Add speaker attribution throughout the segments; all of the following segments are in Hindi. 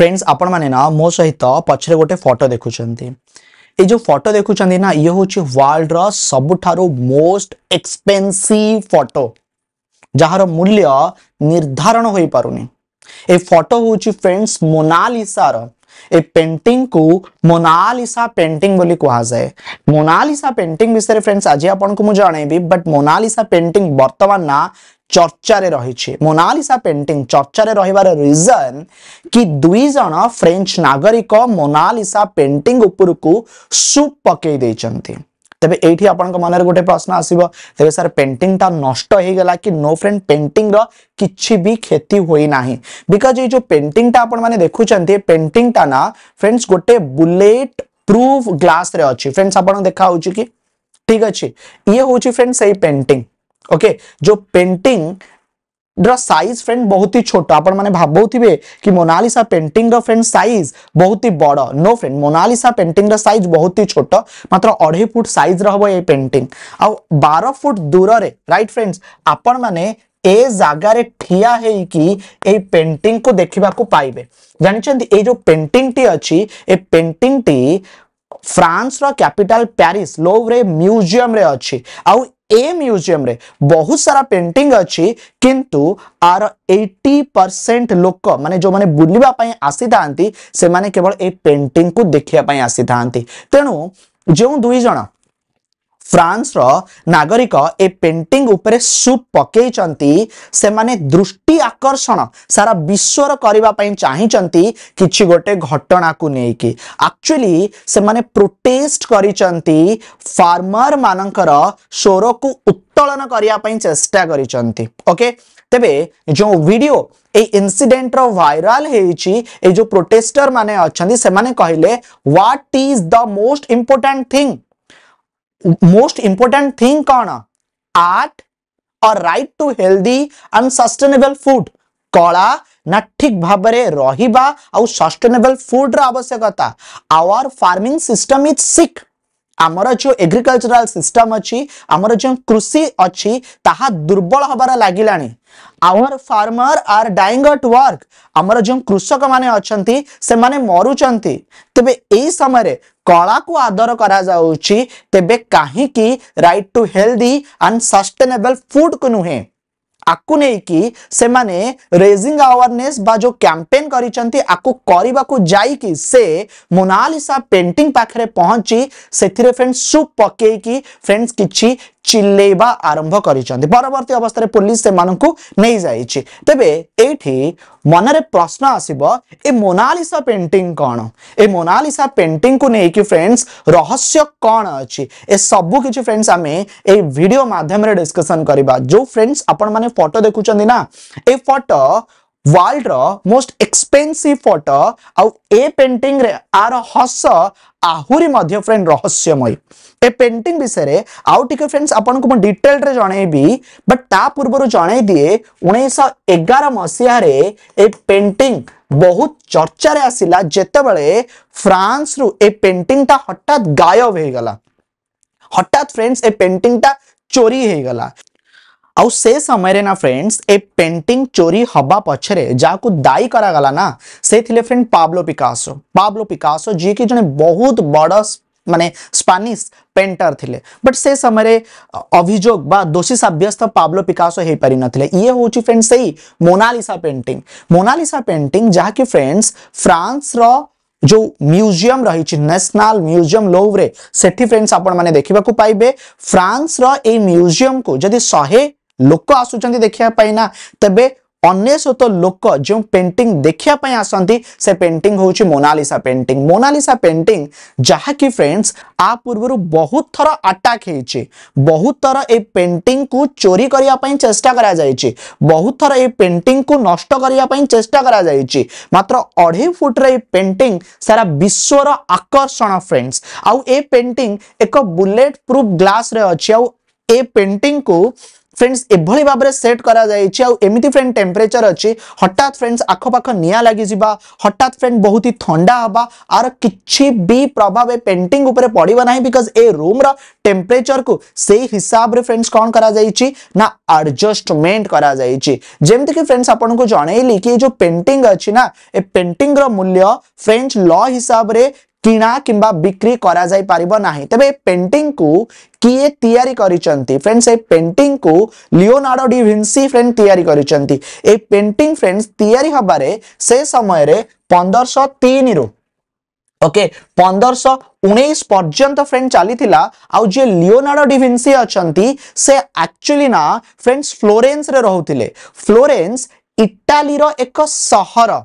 Speaker 1: ফ্রেন্ডস আপনার না মো সহিত পছরে গোটে ফটো দেখুছেন এই যে ফটো দেখুছেন না ইয়ে হচ্ছে ওয়ার্ল্ডর সবুঠার মোস্ট এক্সপেন্সিভ ফটো যাহার মূল্য নির্ধারণ হয়ে পারুনি এই ফটো হচ্ছে ফ্রেন্ডস মোনালিসার এই পেন্টিং কু মোনালিসা পেন্টিং বলে কুহযায়ে মোনালিসা পেন্টিং বিষয়ে ফ্রেন্ডস আজ আপনার জনাইবি বট মোনালিসা পেন্টিং বর্তমান না चर्चा रही मोनालीसा पेंटिंग चर्चा रहीबार रीजन कि दुईज फ्रेंच नागरिक मोनालीसा पेंटिंग उपरकू सुप पकई तेज ये आपण मन गोटे प्रश्न आसो तेज सर पेंटिंग टा नष्ट कि नो फ्रेंड पेंटिंग रो किसी भी क्षति होना बिकज ये जो पेंटिंग टा आप देखुं पेंटिंग टा ना फ्रेंड्स गोटे बुलेट प्रूफ ग्लास अच्छी फ्रेंड्स आप देखा कि ठीक अच्छे ये हूँ फ्रेंड्स से पेंटिंग ओके जो पेंटिंग साइज फ्रेंड बहुत ही छोट आपण भावुवे कि मोनालीसा पेंटिंग फ्रेंड साइज बहुत ही बड़ नो फ्रेंड मोनालीसा पेंटिंग साइज बहुत ही छोट मात्र अढ़े फुट सैज हम ये पेंटिंग आउ बार फुट दूर रे राइट फ्रेंड्स आपण मैंने ए जगार ठिया होई पेंटिंग को देखा पाइबे जानते ये जो पेंटिंग टी अच्छी ए पेंटिंग टी फ्रांस रो कैपिटल पेरिस लोव म्यूजियम रे अच्छी आउ ए म्यूजियम बहुत सारा पेंटिंग अच्छी किंतु आर 80 परसेंट लोक माने जो मैंने बुलाई आसी था केवल ए पेंटिंग को देखापी आसी था तेणु जो दुईज फ्रांस नागरिक ए पेंटिंग उपरे सूप पकई दृष्टि आकर्षण सारा विश्वर करने चाहती किसी गोटे घटना को लेकिन आकचुअली से माने प्रोटेस्ट कर फार्मर मानकर स्वर को उत्तोलन करने चेष्टा करके तबे जो वीडियो ए इंसिडेंट वायरल ए जो प्रोटेस्टर माने अच्छा से माने कहले what is the most important thing most important thing कौन आर्ट और right to healthy sustainable food कला ना ठीक भाव रही सस्टेनेबल फुड्र रवश्यकता our farming system is sick आमर जो एग्रिकलचराल सिस्टम अच्छी आमर जो कृषि अच्छी ता दुर्बल हबार लगला our farmer are dying at work आमर जो कृषक मान अच्छा से मैंने मरुं तेज यही समय कला को आदर करेब कहीं right to healthy and sustainable food को नुहे आकु नहीं कि से माने रेजिंग अवेयरनेस बा जो कैंपेन करी चंती आकु करबा को जाई कि से मोनालिसा पेंटिंग पाखरे पहुंची सेथिरे फ्रेंड्स सुप पके कि फ्रेंड्स किछि ଚିଲେଇବା ଆରମ୍ଭ କରିଛନ୍ତି ପରବର୍ତ୍ତୀ ଅବସ୍ଥାରେ ପୋଲିସ ସେମାନଙ୍କୁ ନେଇଯାଇଛି ତେବେ ଏଇଠି ମନରେ ପ୍ରଶ୍ନ ଆସିବ ଏ ମୋନାଲିସା ପେଣ୍ଟିଂ କ'ଣ ଏ ମୋନାଲିସା ପେଣ୍ଟିଂକୁ ନେଇକି ଫ୍ରେଣ୍ଡସ୍ ରହସ୍ୟ କ'ଣ ଅଛି ଏ ସବୁ କିଛି ଫ୍ରେଣ୍ଡସ୍ ଆମେ ଏଇ ଭିଡ଼ିଓ ମାଧ୍ୟମରେ ଡିସ୍କସନ୍ କରିବା ଯେଉଁ ଫ୍ରେଣ୍ଡସ୍ ଆପଣମାନେ ଫଟୋ ଦେଖୁଛନ୍ତି ନା ଏ ଫଟୋ ୱାର୍ଲଡର ମୋଷ୍ଟ ଏକ୍ସପେନ୍ସିଭ ଫଟୋ ଆଉ ଏ ପେଣ୍ଟିଂରେ ଆର ହସ ଆହୁରି ମଧ୍ୟ ଫ୍ରେଣ୍ଡ ରହସ୍ୟମୟୀ ए पेंटिंग विषय आउटे फ्रेंड्स आपको मुझे डिटेल जन बट पूर्व जन दिए उगार रे ए पेंटिंग बहुत चर्चा रे आसला जितेबले फ्रांस रु ए पेंटिंग टा हटात गायब हो गला हटात फ्रेंड्स ए पेंटिंग टा चोरी हो गला आउ से समय रे ना फ्रेंड्स ए पेंटिंग चोरी हबा पछरे जाकु दाई करा गला ना से थिले friend Pablo Picasso Pablo Picasso ji की जने बहुत बड़ा माने स्पानिश पेंटर थे बट से समय अभिजोग दोषी सब्यस्त पाब्लो पिकासो हो पार ना ये हूँ फ्रेंड्स से ही मोनालीसा पेंटिंग मोनालीसा पेंटिंग जहाँकि फ्रेंड्स फ्रांस र जो म्यूजियम रही नेशनल म्यूजियम लोव्रे से फ्रेंड्स आपने देखा पाइबे फ्रांस र म्यूजियम को जदि शहे लोक आसुच्च देखापी ना तबे अनेशत लोक जो पेंटिंग देखिया आसती से पेटिंग हूँ मोनालीसा पेंटिंग मोनालीसा पेंटिंग जहाँकि फ्रेंड्स आ पूर्व बहुत थर आटाक बहुत थर ए पेंटिंग को चोरी करने चेष्टा कर बहुत थर ए पेंटिंग को नष्ट चेष्टा कर मात्र अढ़े फुट रेटिंग सारा विश्वर आकर्षण फ्रेंड्स आउ ए पेंटिंग एक बुलेट प्रुफ ग्लास अच्छी आउ ए पेंटिंग को फ्रेंड्स एभली भाव में सेट कर फ्रेंड टेम्परेचर अच्छी हटात फ्रेंड्स आखपाख नि लगवा हटात फ्रेंड बहुत ही थंडा हाँ आर कि भी प्रभाव पेंटिंग पड़ा ना बिकज ए रूम रेम्परेचर को से हिसाब से फ्रेंड्स कौन कर ना आडजस्टमेंट करमती फ्रेंड्स आपको जनइली कि जो पेंटिंग अच्छी ना ए पेंटिंग रूल्य फ्रेंड्स ल हिसाब से किणा कि बिक्री करा जाई पारिबो नाही तबे पेंटिंग को किए तैयारी करिसंती फ्रेंड्स ए पेंटिंग को लियोनार्डो डी विंसी फ्रेंड तैयारी करिसंती ए पेंटिंग फ्रेंड्स तैयारी हबारे से समय रे 1503 रो ओके 1519 पर्यंत फ्रेंड चालीथिला आ जे लियोनार्डो डी विंसी अछंती से एक्चुअली ना फ्रेंड्स फ्लोरेंस रे रहौथिले फ्लोरेंस इटली रो एको शहर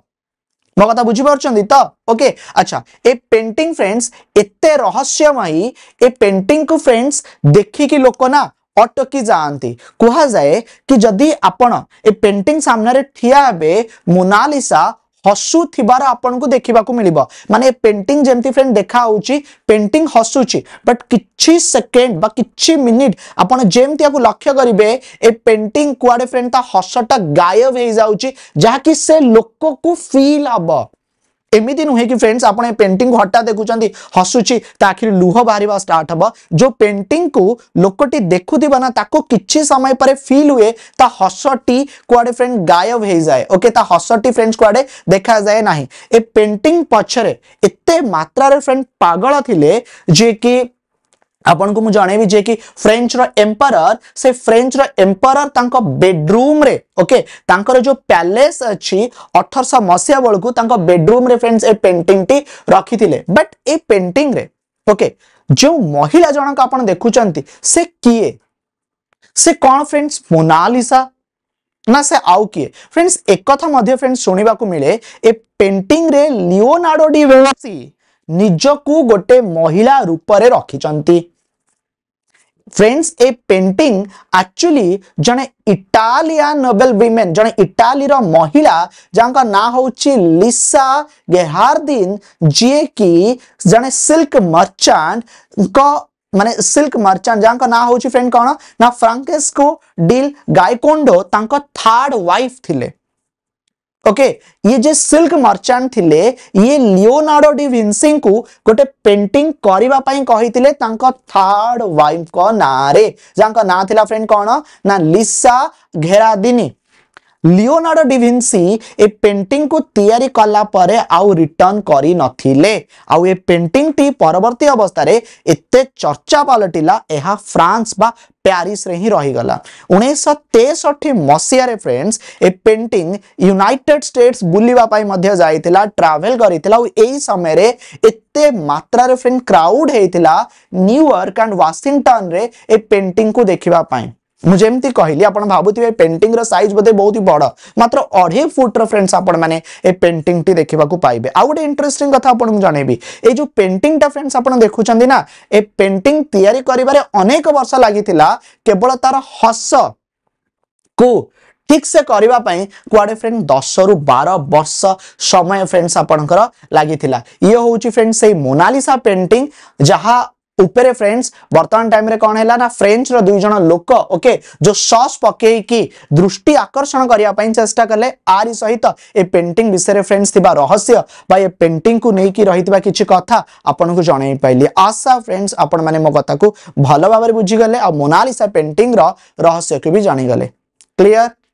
Speaker 1: मो कथ बुझी तो ओके अच्छा ए पेंटिंग फ्रेंड्स एते रहस्यमयी ए पेंटिंग को फ्रेंड्स देखिकी लोक ना अटकी जाती कह जाए कि जदि आपण ए पेंटिंग सामने ठिया हे मोनालीसा ହସୁଥିବାର ଆପଣଙ୍କୁ ଦେଖିବାକୁ ମିଳିବ ମାନେ ଏ ପେଣ୍ଟିଂ ଯେମିତି ଫ୍ରେଣ୍ଡ ଦେଖାହେଉଛି ପେଣ୍ଟିଂ ହସୁଛି ବଟ୍ କିଛି ସେକେଣ୍ଡ ବା କିଛି ମିନିଟ୍ ଆପଣ ଯେମିତି ଆକୁ ଲକ୍ଷ୍ୟ କରିବେ ଏ ପେଣ୍ଟିଂ କୁଆଡ଼େ ଫ୍ରେଣ୍ଡ ତା ହସଟା ଗାୟବ ହେଇଯାଉଛି ଯାହାକି ସେ ଲୋକକୁ ଫିଲ୍ ହବ एमती नुहे कि फ्रेंड्स आप पेटिंग को हटा देखुं हसुची तो आखिर लुह बाहर स्टार्ट हम जो पेटिंग को लोकटी देखुवा ना कि समय पर फिल हुए हसटी कड़े फ्रेंड गायब हो जाए ओके हसटी फ्रेंड्स कड़े देखा जाए ना ए पेटिंग पक्ष मात्र फ्रेंड पगल थी जे कि आपको मुझे जनवि जे कि फ्रेंच रेमपरर से फ्रेंच रेमपरर तक बेडरूम रे, ओके तांकर जो प्यालेस अच्छी अठरश मसीहा बेलू बेडरूम रे फ्रेंड्स ए पेंटिंग टी रखी थे बट ए पेंटिंग रे, ओके जो महिला जनक आप देखुं से किए से कौन फ्रेंड्स मोनालीसा ना से आउ किए फ्रेंड्स एक फ्रेंड्स शुणा को मिले ए पेंटिंग रे लियोनाडो डी निज को गोटे महिला रूप से रखिंट फ्रेंड्स ए पेंटिंग एक्चुअली जने इटालियन नोबेल विमेन जने इटाली रो महिला जांका ना होची लिसा गेहार्डिन जे की जने सिल्क मर्चेंट को माने सिल्क मर्चेंट जांका ना होची फ्रेंड कोन ना फ्रांकेस्को डिल गायकोंडो तांका थर्ड वाइफ थिले ओके ये जे सिल्क मर्चेंट थिले ये लियोनार्डो डी विन्सिंग को गोटे पेंटिंग करिवा पई कहितिले तांको थर्ड वाइफ को नारे जांको ना थिला फ्रेंड कोन ना लिसा घेरादिनी ଲିଓନାର୍ଡୋ ଡିଭିନ୍ସି ଏ ପେଣ୍ଟିଂକୁ ତିଆରି କଲା ପରେ ଆଉ ରିଟର୍ଣ୍ଣ କରିନଥିଲେ ଆଉ ଏ ପେଣ୍ଟିଂଟି ପରବର୍ତ୍ତୀ ଅବସ୍ଥାରେ ଏତେ ଚର୍ଚ୍ଚା ପାଲଟିଲା ଏହା ଫ୍ରାନ୍ସ ବା ପ୍ୟାରିସରେ ହିଁ ରହିଗଲା ଉଣେଇଶହ ତେଷଠି ମସିହାରେ ଫ୍ରେଣ୍ଡସ୍ ଏ ପେଣ୍ଟିଂ ୟୁନାଇଟେଡ୍ ଷ୍ଟେଟ୍ସ ବୁଲିବା ପାଇଁ ମଧ୍ୟ ଯାଇଥିଲା ଟ୍ରାଭେଲ୍ କରିଥିଲା ଆଉ ଏଇ ସମୟରେ ଏତେ ମାତ୍ରାରେ ଫ୍ରେଣ୍ଡ କ୍ରାଉଡ୍ ହେଇଥିଲା ନ୍ୟୁୟର୍କ ଆଣ୍ଡ ୱାଶିଂଟନରେ ଏ ପେଣ୍ଟିଂକୁ ଦେଖିବା ପାଇଁ मुझे एमती कहली आप भावुवे पेंटिंग रईज बोधे बहुत ही बड़ मात्र अढ़े फुट्र फ्रेंड्स आपने पेंटिंग टी देखा पाइबे आउ गए इंटरेस्टिंग कथ आप जनइबि ये जो पेंटिंग टा फ्रेंड्स आप देखुं ना ए पेंटिंग यानेक वर्ष लगी केवल तार हस को ठीक से करने कड़े फ्रेंड दस रु बार वर्ष समय फ्रेंड्स आपंकर लगी हूँ फ्रेंड्स से मोनालीसा पेंटिंग जहाँ उपरे फ्रेंड्स वर्तमान टाइम रे कौन है ना फ्रेंच र दुई जण लोक ओके जो सॉस पके की दृष्टि आकर्षण करिया पई चेष्टा करले आरि सहित ए पेंटिंग विषय रे फ्रेंड्स थीबा रहस्य बा ए पेंटिंग को नेई की रहितबा किछ कथा आपन को जणई पाइली आशा फ्रेंड्स आपन माने म कथा को भलो भाबर बुझी गले आ मोनालिसा पेंटिंग र रहस्य के भी जानी गले क्लियर